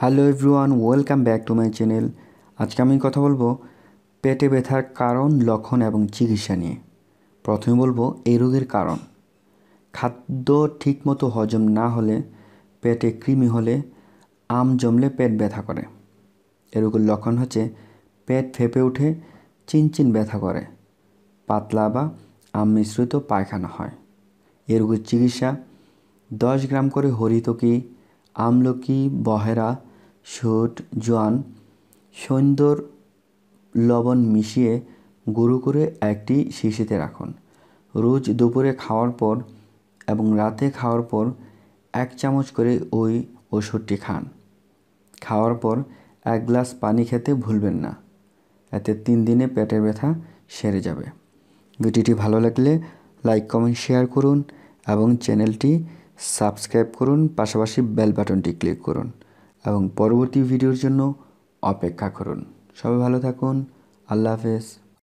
hello everyone welcome back to my channel আজকে আমি কথা বলবো পেটে ব্যথার কারণ লক্ষণ এবং চিকিৎসা নিয়ে প্রথমে বলবো এই রোগের কারণ খাদ্য ঠিকমতো হজম না হলে পেটে কৃমি হলে আম জমলে পেট ব্যথা করে এ রোগের লক্ষণ হচ্ছে পেট ফেঁপে উঠে চিনচিন ব্যথা করে পাতলা বা আম মিশ্রিত পায়খানা হয় এ রোগের চিকিৎসা দশ গ্রাম করে হরিতকি আমলকি বহেরা সুট জোয়ান সুন্দর লবণ মিশিয়ে গুঁড়ো করে একটি শিশিতে রাখুন রোজ দুপুরে খাওয়ার পর এবং রাতে খাওয়ার পর এক চামচ করে ওই ওষুধটি খান খাওয়ার পর এক গ্লাস পানি খেতে ভুলবেন না এতে তিন দিনে পেটের ব্যথা সেরে যাবে ভিডিওটি ভালো লাগলে লাইক কমেন্ট শেয়ার করুন এবং চ্যানেলটি সাবস্ক্রাইব করুন পাশাপাশি বেল বাটনটি ক্লিক করুন এবং পরবর্তী ভিডিওর জন্য অপেক্ষা করুন সবাই ভালো থাকুন আল্লাহ হাফেজ